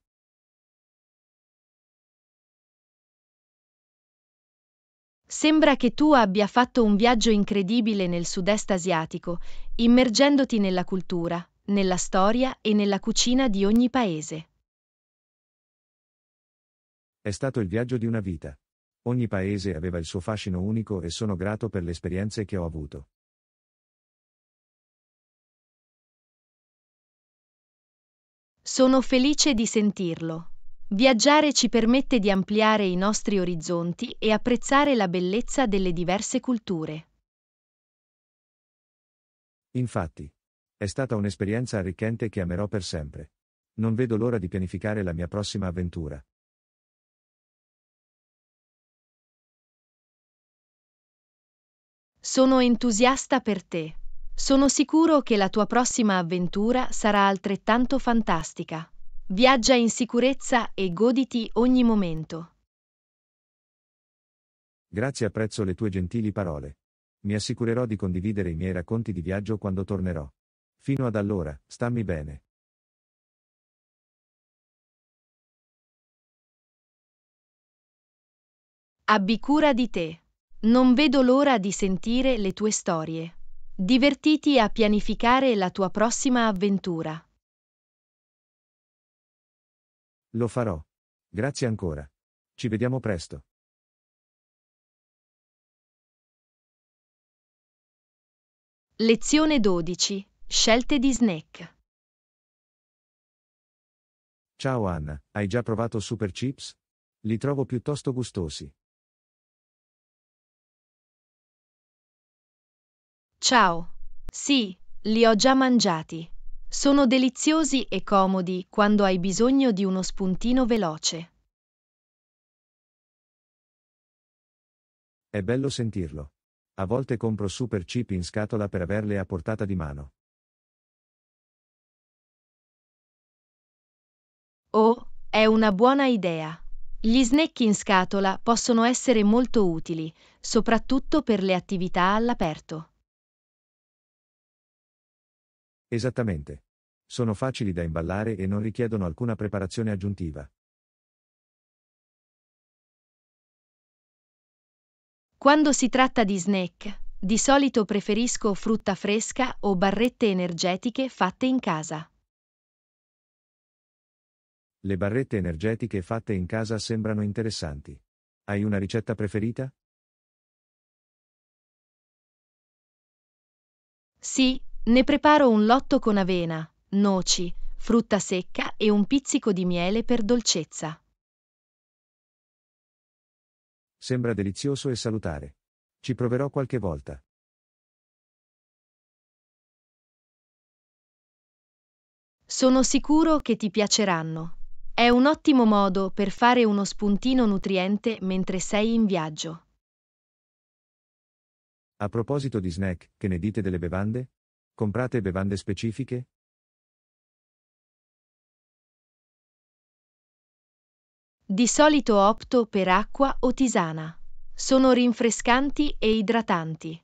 Sembra che tu abbia fatto un viaggio incredibile nel sud-est asiatico, immergendoti nella cultura, nella storia e nella cucina di ogni paese. È stato il viaggio di una vita. Ogni paese aveva il suo fascino unico e sono grato per le esperienze che ho avuto. Sono felice di sentirlo. Viaggiare ci permette di ampliare i nostri orizzonti e apprezzare la bellezza delle diverse culture. Infatti, è stata un'esperienza arricchente che amerò per sempre. Non vedo l'ora di pianificare la mia prossima avventura. Sono entusiasta per te. Sono sicuro che la tua prossima avventura sarà altrettanto fantastica. Viaggia in sicurezza e goditi ogni momento. Grazie apprezzo le tue gentili parole. Mi assicurerò di condividere i miei racconti di viaggio quando tornerò. Fino ad allora, stammi bene. Abbi cura di te. Non vedo l'ora di sentire le tue storie. Divertiti a pianificare la tua prossima avventura. Lo farò. Grazie ancora. Ci vediamo presto. Lezione 12. Scelte di snack. Ciao Anna, hai già provato Super Chips? Li trovo piuttosto gustosi. Ciao. Sì, li ho già mangiati. Sono deliziosi e comodi quando hai bisogno di uno spuntino veloce. È bello sentirlo. A volte compro super chip in scatola per averle a portata di mano. Oh, è una buona idea. Gli snack in scatola possono essere molto utili, soprattutto per le attività all'aperto. Esattamente. Sono facili da imballare e non richiedono alcuna preparazione aggiuntiva. Quando si tratta di snack, di solito preferisco frutta fresca o barrette energetiche fatte in casa. Le barrette energetiche fatte in casa sembrano interessanti. Hai una ricetta preferita? Sì, ne preparo un lotto con avena, noci, frutta secca e un pizzico di miele per dolcezza. Sembra delizioso e salutare. Ci proverò qualche volta. Sono sicuro che ti piaceranno. È un ottimo modo per fare uno spuntino nutriente mentre sei in viaggio. A proposito di snack, che ne dite delle bevande? Comprate bevande specifiche? Di solito opto per acqua o tisana. Sono rinfrescanti e idratanti.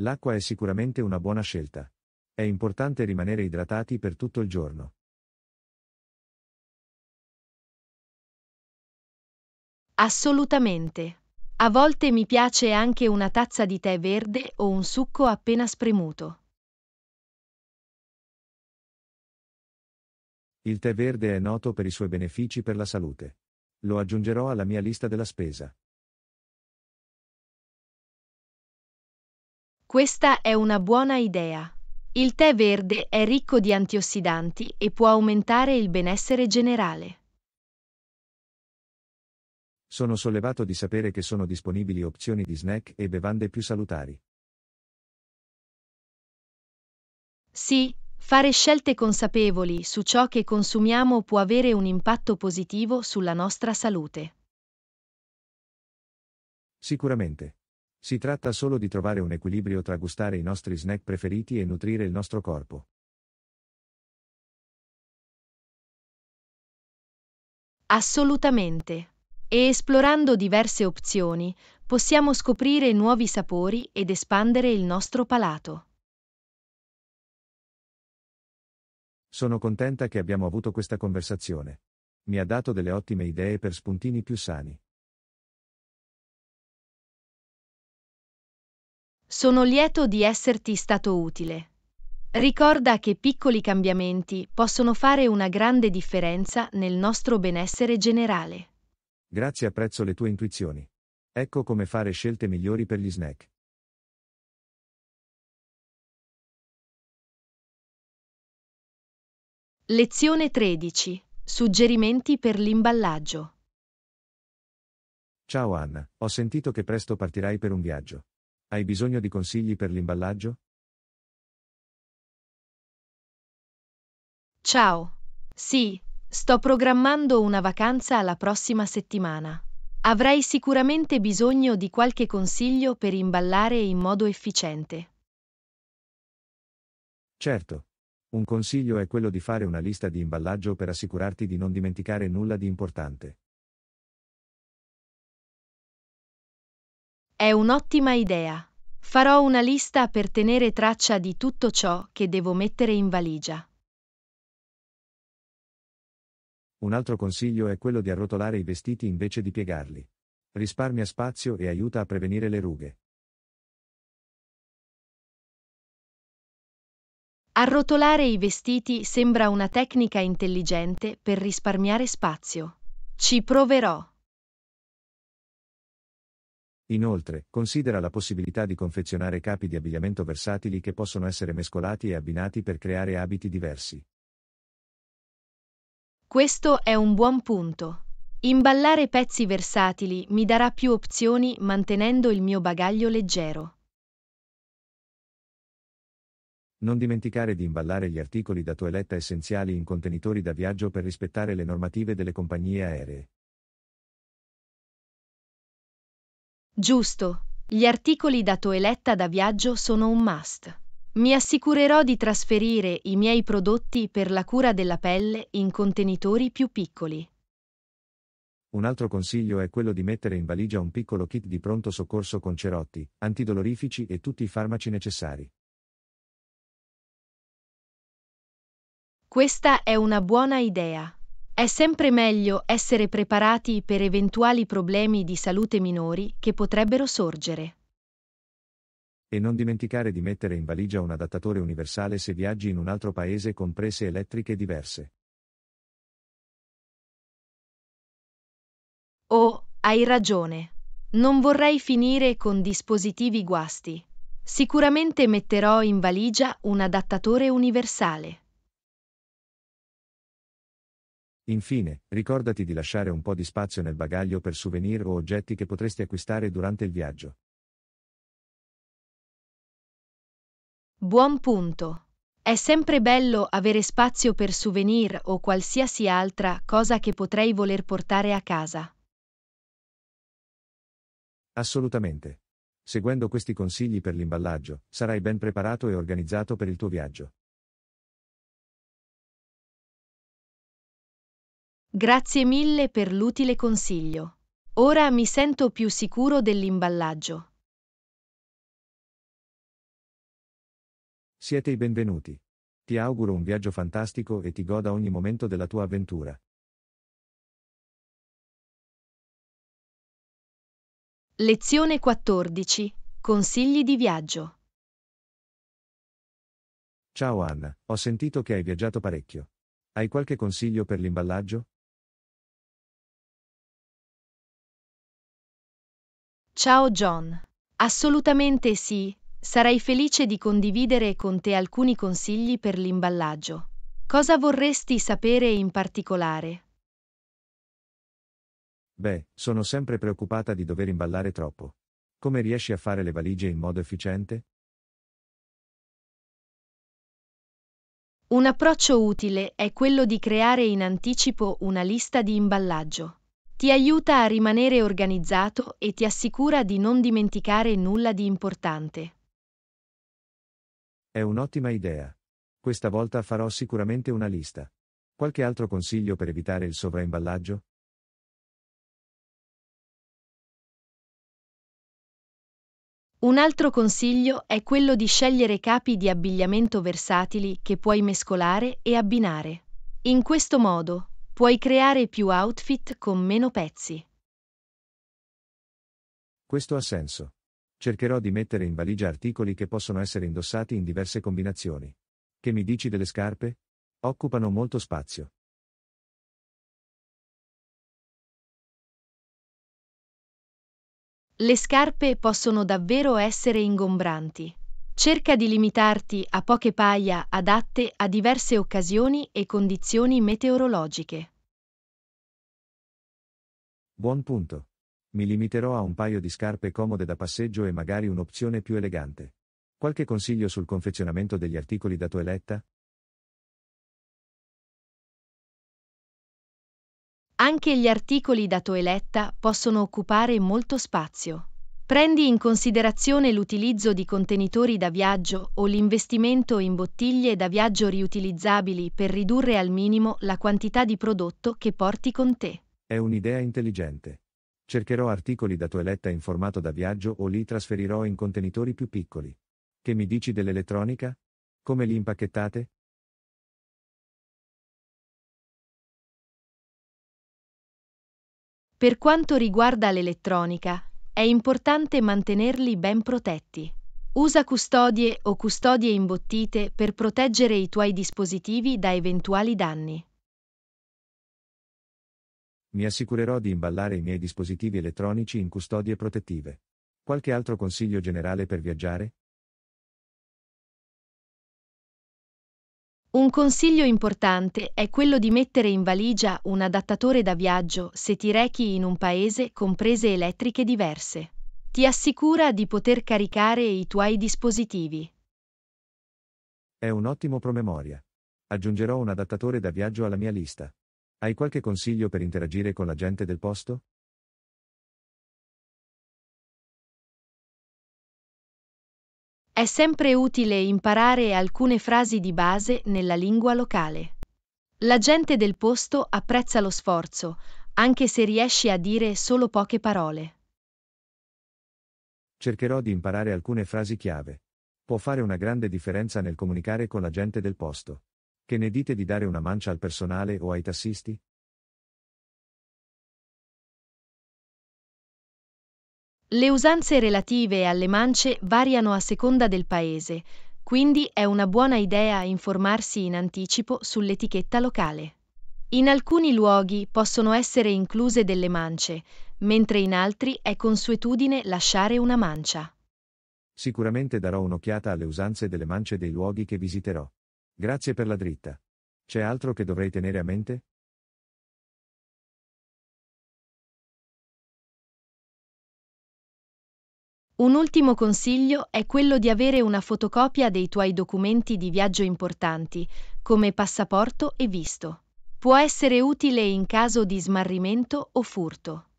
L'acqua è sicuramente una buona scelta. È importante rimanere idratati per tutto il giorno. Assolutamente. A volte mi piace anche una tazza di tè verde o un succo appena spremuto. Il tè verde è noto per i suoi benefici per la salute. Lo aggiungerò alla mia lista della spesa. Questa è una buona idea. Il tè verde è ricco di antiossidanti e può aumentare il benessere generale. Sono sollevato di sapere che sono disponibili opzioni di snack e bevande più salutari. Sì, Fare scelte consapevoli su ciò che consumiamo può avere un impatto positivo sulla nostra salute. Sicuramente. Si tratta solo di trovare un equilibrio tra gustare i nostri snack preferiti e nutrire il nostro corpo. Assolutamente. E esplorando diverse opzioni, possiamo scoprire nuovi sapori ed espandere il nostro palato. Sono contenta che abbiamo avuto questa conversazione. Mi ha dato delle ottime idee per spuntini più sani. Sono lieto di esserti stato utile. Ricorda che piccoli cambiamenti possono fare una grande differenza nel nostro benessere generale. Grazie, apprezzo le tue intuizioni. Ecco come fare scelte migliori per gli snack. Lezione 13. Suggerimenti per l'imballaggio. Ciao Anna, ho sentito che presto partirai per un viaggio. Hai bisogno di consigli per l'imballaggio? Ciao. Sì, sto programmando una vacanza alla prossima settimana. Avrai sicuramente bisogno di qualche consiglio per imballare in modo efficiente. Certo, un consiglio è quello di fare una lista di imballaggio per assicurarti di non dimenticare nulla di importante. È un'ottima idea. Farò una lista per tenere traccia di tutto ciò che devo mettere in valigia. Un altro consiglio è quello di arrotolare i vestiti invece di piegarli. Risparmia spazio e aiuta a prevenire le rughe. Arrotolare i vestiti sembra una tecnica intelligente per risparmiare spazio. Ci proverò. Inoltre, considera la possibilità di confezionare capi di abbigliamento versatili che possono essere mescolati e abbinati per creare abiti diversi. Questo è un buon punto. Imballare pezzi versatili mi darà più opzioni mantenendo il mio bagaglio leggero. Non dimenticare di imballare gli articoli da toeletta essenziali in contenitori da viaggio per rispettare le normative delle compagnie aeree. Giusto. Gli articoli da toeletta da viaggio sono un must. Mi assicurerò di trasferire i miei prodotti per la cura della pelle in contenitori più piccoli. Un altro consiglio è quello di mettere in valigia un piccolo kit di pronto soccorso con cerotti, antidolorifici e tutti i farmaci necessari. Questa è una buona idea. È sempre meglio essere preparati per eventuali problemi di salute minori che potrebbero sorgere. E non dimenticare di mettere in valigia un adattatore universale se viaggi in un altro paese con prese elettriche diverse. Oh, hai ragione. Non vorrei finire con dispositivi guasti. Sicuramente metterò in valigia un adattatore universale. Infine, ricordati di lasciare un po' di spazio nel bagaglio per souvenir o oggetti che potresti acquistare durante il viaggio. Buon punto. È sempre bello avere spazio per souvenir o qualsiasi altra cosa che potrei voler portare a casa. Assolutamente. Seguendo questi consigli per l'imballaggio, sarai ben preparato e organizzato per il tuo viaggio. Grazie mille per l'utile consiglio. Ora mi sento più sicuro dell'imballaggio. Siete i benvenuti. Ti auguro un viaggio fantastico e ti goda ogni momento della tua avventura. Lezione 14. Consigli di viaggio. Ciao Anna, ho sentito che hai viaggiato parecchio. Hai qualche consiglio per l'imballaggio? Ciao John. Assolutamente sì, sarai felice di condividere con te alcuni consigli per l'imballaggio. Cosa vorresti sapere in particolare? Beh, sono sempre preoccupata di dover imballare troppo. Come riesci a fare le valigie in modo efficiente? Un approccio utile è quello di creare in anticipo una lista di imballaggio ti aiuta a rimanere organizzato e ti assicura di non dimenticare nulla di importante. È un'ottima idea. Questa volta farò sicuramente una lista. Qualche altro consiglio per evitare il sovraimballaggio? Un altro consiglio è quello di scegliere capi di abbigliamento versatili che puoi mescolare e abbinare. In questo modo, Puoi creare più outfit con meno pezzi. Questo ha senso. Cercherò di mettere in valigia articoli che possono essere indossati in diverse combinazioni. Che mi dici delle scarpe? Occupano molto spazio. Le scarpe possono davvero essere ingombranti. Cerca di limitarti a poche paia adatte a diverse occasioni e condizioni meteorologiche. Buon punto. Mi limiterò a un paio di scarpe comode da passeggio e magari un'opzione più elegante. Qualche consiglio sul confezionamento degli articoli da toeletta? Anche gli articoli da toeletta possono occupare molto spazio. Prendi in considerazione l'utilizzo di contenitori da viaggio o l'investimento in bottiglie da viaggio riutilizzabili per ridurre al minimo la quantità di prodotto che porti con te. È un'idea intelligente. Cercherò articoli da toeletta in formato da viaggio o li trasferirò in contenitori più piccoli. Che mi dici dell'elettronica? Come li impacchettate? Per quanto riguarda l'elettronica, è importante mantenerli ben protetti. Usa custodie o custodie imbottite per proteggere i tuoi dispositivi da eventuali danni. Mi assicurerò di imballare i miei dispositivi elettronici in custodie protettive. Qualche altro consiglio generale per viaggiare? Un consiglio importante è quello di mettere in valigia un adattatore da viaggio se ti rechi in un paese con prese elettriche diverse. Ti assicura di poter caricare i tuoi dispositivi. È un ottimo promemoria. Aggiungerò un adattatore da viaggio alla mia lista. Hai qualche consiglio per interagire con la gente del posto? È sempre utile imparare alcune frasi di base nella lingua locale. La gente del posto apprezza lo sforzo, anche se riesci a dire solo poche parole. Cercherò di imparare alcune frasi chiave. Può fare una grande differenza nel comunicare con la gente del posto. Che ne dite di dare una mancia al personale o ai tassisti? Le usanze relative alle mance variano a seconda del paese, quindi è una buona idea informarsi in anticipo sull'etichetta locale. In alcuni luoghi possono essere incluse delle mance, mentre in altri è consuetudine lasciare una mancia. Sicuramente darò un'occhiata alle usanze delle mance dei luoghi che visiterò. Grazie per la dritta. C'è altro che dovrei tenere a mente? Un ultimo consiglio è quello di avere una fotocopia dei tuoi documenti di viaggio importanti, come passaporto e visto. Può essere utile in caso di smarrimento o furto.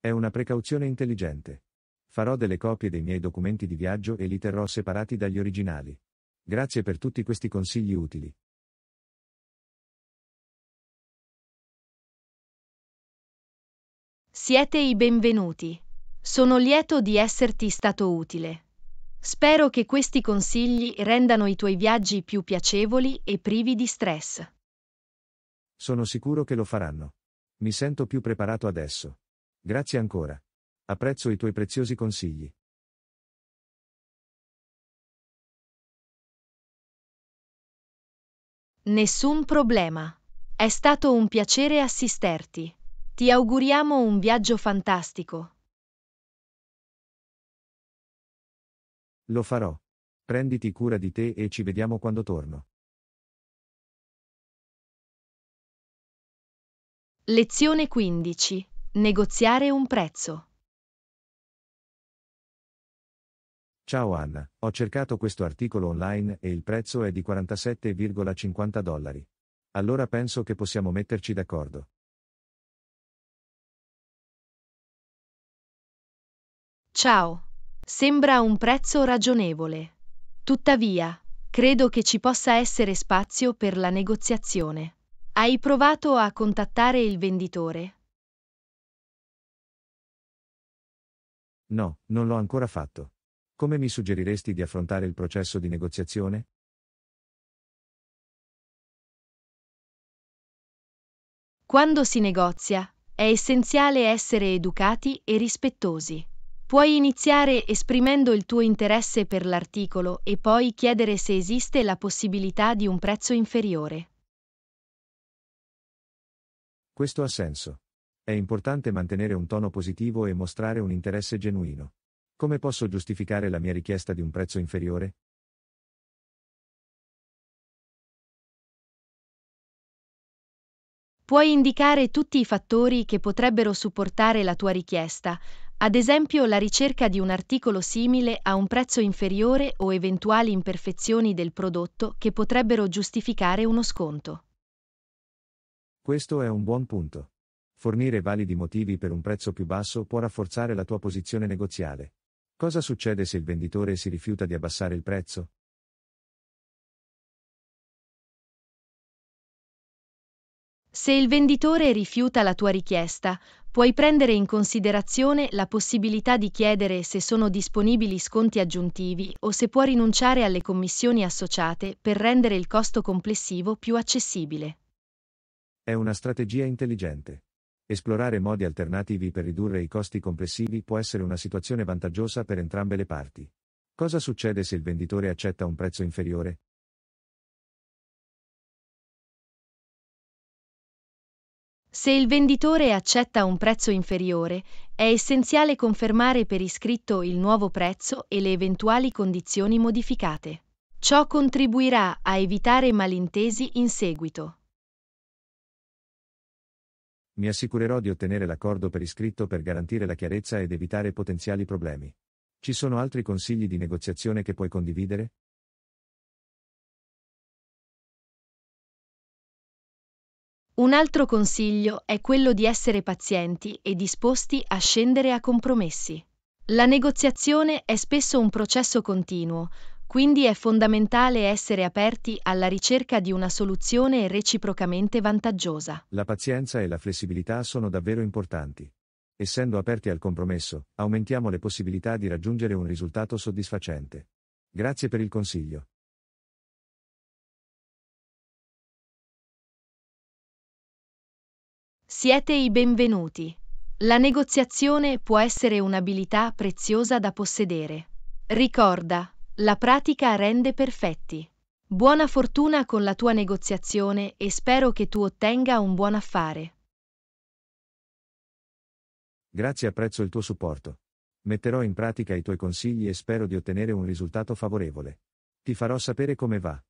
È una precauzione intelligente. Farò delle copie dei miei documenti di viaggio e li terrò separati dagli originali. Grazie per tutti questi consigli utili. Siete i benvenuti. Sono lieto di esserti stato utile. Spero che questi consigli rendano i tuoi viaggi più piacevoli e privi di stress. Sono sicuro che lo faranno. Mi sento più preparato adesso. Grazie ancora. Apprezzo i tuoi preziosi consigli. Nessun problema. È stato un piacere assisterti. Ti auguriamo un viaggio fantastico. Lo farò. Prenditi cura di te e ci vediamo quando torno. Lezione 15. Negoziare un prezzo. Ciao Anna, ho cercato questo articolo online e il prezzo è di 47,50 dollari. Allora penso che possiamo metterci d'accordo. Ciao. Sembra un prezzo ragionevole. Tuttavia, credo che ci possa essere spazio per la negoziazione. Hai provato a contattare il venditore? No, non l'ho ancora fatto. Come mi suggeriresti di affrontare il processo di negoziazione? Quando si negozia, è essenziale essere educati e rispettosi. Puoi iniziare esprimendo il tuo interesse per l'articolo e poi chiedere se esiste la possibilità di un prezzo inferiore. Questo ha senso. È importante mantenere un tono positivo e mostrare un interesse genuino. Come posso giustificare la mia richiesta di un prezzo inferiore? Puoi indicare tutti i fattori che potrebbero supportare la tua richiesta, ad esempio la ricerca di un articolo simile a un prezzo inferiore o eventuali imperfezioni del prodotto che potrebbero giustificare uno sconto. Questo è un buon punto. Fornire validi motivi per un prezzo più basso può rafforzare la tua posizione negoziale. Cosa succede se il venditore si rifiuta di abbassare il prezzo? Se il venditore rifiuta la tua richiesta, puoi prendere in considerazione la possibilità di chiedere se sono disponibili sconti aggiuntivi o se può rinunciare alle commissioni associate per rendere il costo complessivo più accessibile. È una strategia intelligente. Esplorare modi alternativi per ridurre i costi complessivi può essere una situazione vantaggiosa per entrambe le parti. Cosa succede se il venditore accetta un prezzo inferiore? Se il venditore accetta un prezzo inferiore, è essenziale confermare per iscritto il nuovo prezzo e le eventuali condizioni modificate. Ciò contribuirà a evitare malintesi in seguito. Mi assicurerò di ottenere l'accordo per iscritto per garantire la chiarezza ed evitare potenziali problemi. Ci sono altri consigli di negoziazione che puoi condividere? Un altro consiglio è quello di essere pazienti e disposti a scendere a compromessi. La negoziazione è spesso un processo continuo, quindi è fondamentale essere aperti alla ricerca di una soluzione reciprocamente vantaggiosa. La pazienza e la flessibilità sono davvero importanti. Essendo aperti al compromesso, aumentiamo le possibilità di raggiungere un risultato soddisfacente. Grazie per il consiglio. Siete i benvenuti. La negoziazione può essere un'abilità preziosa da possedere. Ricorda, la pratica rende perfetti. Buona fortuna con la tua negoziazione e spero che tu ottenga un buon affare. Grazie, apprezzo il tuo supporto. Metterò in pratica i tuoi consigli e spero di ottenere un risultato favorevole. Ti farò sapere come va.